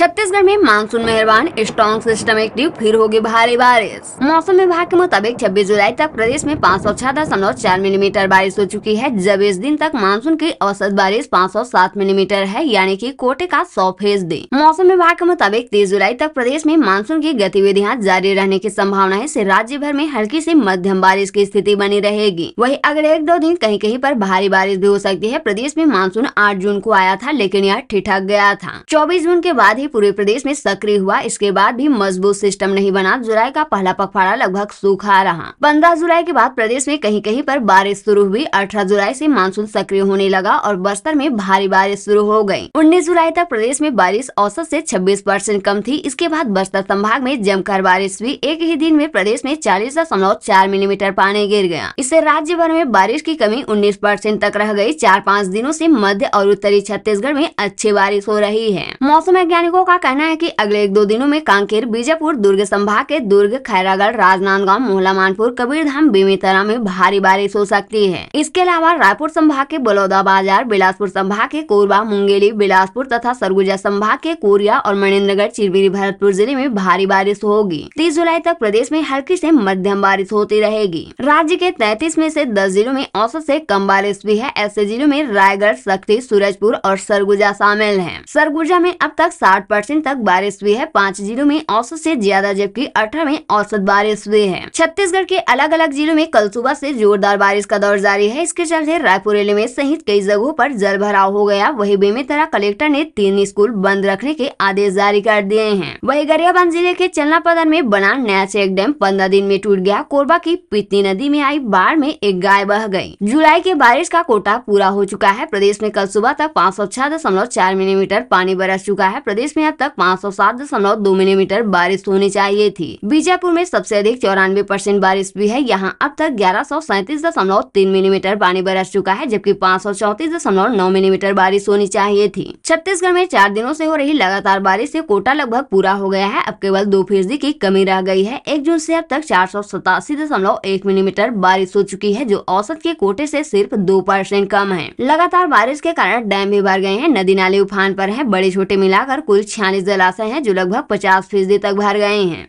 chấp Chhattisgarh में monsoon मेहरबान strong system active फिर होगी भारी बारिश मौसम विभाग के मुताबिक 26 जुलाई तक प्रदेश में पाँच सौ छह दशमलव चार मिलीमीटर बारिश हो चुकी है जब इस दिन तक मानसून की औसत बारिश पाँच सौ सात मिलीमीटर है यानी कि कोटे का सौ फीसदी मौसम विभाग के मुताबिक तीस जुलाई तक प्रदेश में मानसून की गतिविधियाँ जारी रहने की संभावना है ऐसी राज्य भर में हल्की ऐसी मध्यम बारिश की स्थिति बनी रहेगी वही अगले एक दो दिन कहीं कहीं आरोप भारी बारिश भी हो सकती है प्रदेश में मानसून आठ जून को आया था लेकिन यह ठिठक गया था चौबीस जून के बाद ही पूरे पूरे प्रदेश में सक्रिय हुआ इसके बाद भी मजबूत सिस्टम नहीं बना जुलाई का पहला पखवाड़ा लगभग सूखा रहा पंद्रह जुलाई के बाद प्रदेश में कहीं कहीं पर बारिश शुरू हुई अठारह जुलाई से मानसून सक्रिय होने लगा और बस्तर में भारी बारिश शुरू हो गयी उन्नीस जुलाई तक प्रदेश में बारिश औसत ऐसी छब्बीस परसेंट कम थी इसके बाद बस्तर संभाग में जमकर बारिश हुई एक ही दिन में प्रदेश में चालीस दशमलव चार मिलीमीटर पानी गिर गया इससे राज्य भर में बारिश की कमी उन्नीस परसेंट तक रह गयी चार पाँच दिनों ऐसी मध्य और उत्तरी छत्तीसगढ़ में अच्छी बारिश हो रही है मौसम वैज्ञानिकों का कहना है कि अगले एक दो दिनों में कांकेर बीजापुर दुर्ग संभाग के दुर्ग खैरागढ़ राजनांदगांव मोहला मानपुर कबीरधाम बेमेतरा में भारी बारिश हो सकती है इसके अलावा रायपुर संभाग के बलौदा बाजार बिलासपुर संभाग के कोरबा मुंगेली बिलासपुर तथा सरगुजा संभाग के कोरिया और मणिन्द्रगढ़ चिरबिरी भरतपुर जिले में भारी बारिश होगी तीस जुलाई तक प्रदेश में हल्की ऐसी मध्यम बारिश होती रहेगी राज्य के तैतीस में ऐसी दस जिलों में औसत ऐसी कम बारिश भी है ऐसे जिलों में रायगढ़ सख्ती सूरजपुर और सरगुजा शामिल है सरगुजा में अब तक साठ परसेंट तक बारिश हुई है पाँच जिलों में औसत से ज्यादा जबकि अठारह में औसत बारिश हुई है छत्तीसगढ़ के अलग अलग जिलों में कल सुबह से जोरदार बारिश का दौर जारी है इसके चलते रायपुर रेलवे में सहित कई जगहों पर जल भराव हो गया वही बेमेतरा कलेक्टर ने तीन स्कूल बंद रखने के आदेश जारी कर दिए है वही गरियाबंद जिले के चलना पदर में बना नया चेक डैम पंद्रह दिन में टूट गया कोरबा की पितनी नदी में आई बाढ़ में एक गाय बह गयी जुलाई के बारिश का कोटा पूरा हो चुका है प्रदेश में कल सुबह तक पाँच मिलीमीटर पानी बरस चुका है प्रदेश में अब तक पाँच सौ सात दशमलव दो मिलीमीटर बारिश होनी चाहिए थी बीजापुर में सबसे अधिक चौरानवे परसेंट बारिश भी है यहाँ अब तक ग्यारह सौ सैंतीस दशमलव तीन मिलीमीटर पानी बरस चुका है जबकि पाँच सौ चौतीस दशमलव नौ मिलीमीटर बारिश होनी चाहिए थी छत्तीसगढ़ में चार दिनों ऐसी हो रही लगातार बारिश ऐसी कोटा लगभग पूरा हो गया है अब केवल दो फीसदी की कमी रह गई है एक जून ऐसी अब तक चार सौ सतासी दशमलव एक मिलीमीटर बारिश हो चुकी है जो औसत के कोटे से सिर्फ दो परसेंट कम है लगातार बारिश के कारण डैम भी भर गए हैं नदी नाले उफान पर है बड़े छोटे मिलाकर कुल छिया पुराने जलाशय हैं जो लगभग पचास फीसदी तक भर गए हैं